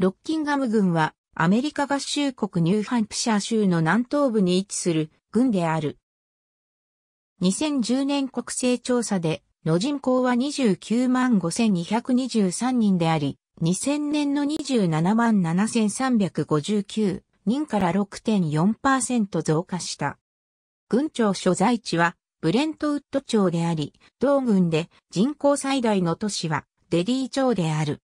ロッキンガム郡はアメリカ合衆国ニューハンプシャー州の南東部に位置する郡である。2010年国勢調査での人口は29万5223人であり、2000年の27万7359人から6.4%増加した。郡庁所在地はブレントウッド町であり、同郡で人口最大の都市はデリー町である。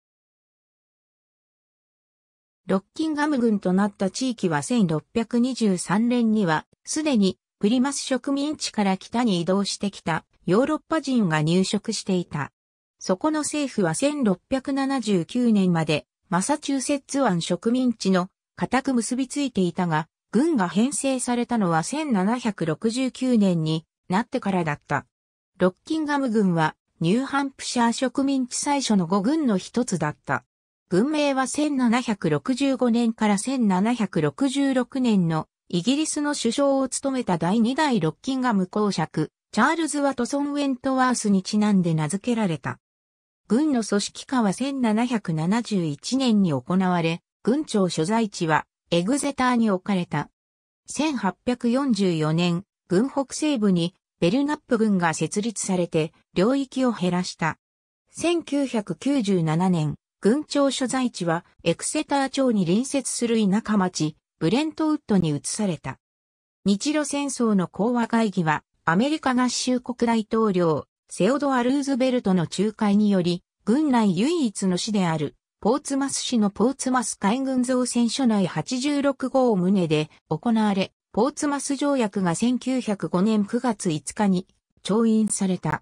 ロッキンガム軍となった地域は1623年には、すでにプリマス植民地から北に移動してきたヨーロッパ人が入植していた。そこの政府は1679年までマサチューセッツ湾植民地の固く結びついていたが、軍が編成されたのは1769年になってからだった。ロッキンガム軍はニューハンプシャー植民地最初の5軍の一つだった。文明は1765年から1766年のイギリスの首相を務めた第2代ロッキンガム公爵、チャールズ・ワトソン・ウェントワースにちなんで名付けられた。軍の組織化は1771年に行われ、軍庁所在地はエグゼターに置かれた。1844年、軍北西部にベルナップ軍が設立されて領域を減らした。1997年、郡庁所在地はエクセター町に隣接する田舎町、ブレントウッドに移された。日露戦争の講和会議は、アメリカ合衆国大統領、セオドア・ルーズベルトの仲介により、軍内唯一の市である、ポーツマス市のポーツマス海軍造船所内86号を胸で行われ、ポーツマス条約が1905年9月5日に調印された。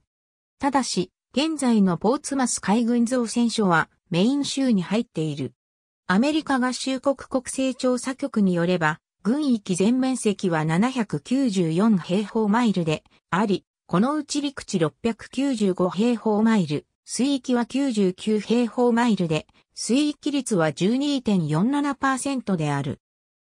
ただし、現在のポーツマス海軍造船所はメイン州に入っている。アメリカ合衆国国勢調査局によれば、軍域全面積は794平方マイルであり、このうち陸地695平方マイル、水域は99平方マイルで、水域率は12.47%である。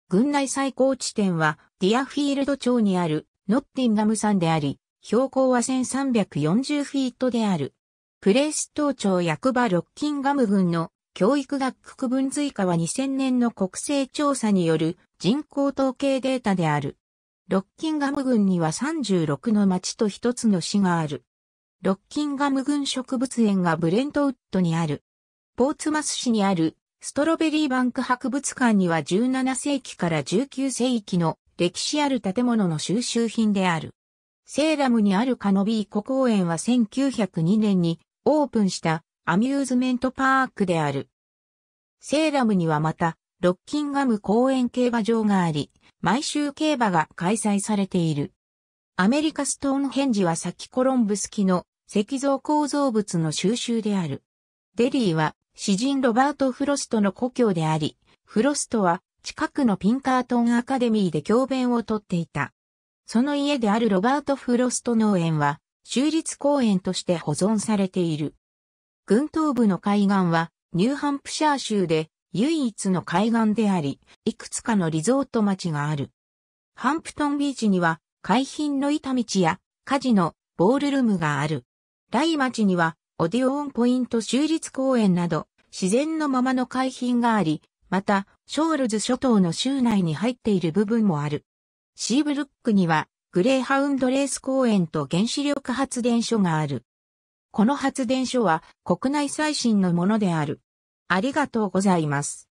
軍内最高地点はディアフィールド町にあるノッティンガム山であり、標高は1340フィートである。プレイス島町役場ロッキンガム郡の教育学区分随化は2000年の国勢調査による人口統計データである。ロッキンガム郡には36の町と1つの市がある。ロッキンガム郡植物園がブレントウッドにある。ポーツマス市にあるストロベリーバンク博物館には17世紀から19世紀の歴史ある建物の収集品である。セーラムにあるカノビー湖公園は1902年にオープンしたアミューズメントパークである。セーラムにはまた、ロッキンガム公園競馬場があり、毎週競馬が開催されている。アメリカストーンヘンジはサキコロンブス期の石像構造物の収集である。デリーは詩人ロバート・フロストの故郷であり、フロストは近くのピンカートンアカデミーで教鞭をとっていた。その家であるロバート・フロスト農園は州立公園として保存されている。軍東部の海岸はニューハンプシャー州で唯一の海岸であり、いくつかのリゾート町がある。ハンプトンビーチには海浜の板道やカジノ、ボールルームがある。ライ町にはオディオンポイント州立公園など自然のままの海浜があり、また、ショールズ諸島の州内に入っている部分もある。シーブルックにはグレーハウンドレース公園と原子力発電所がある。この発電所は国内最新のものである。ありがとうございます。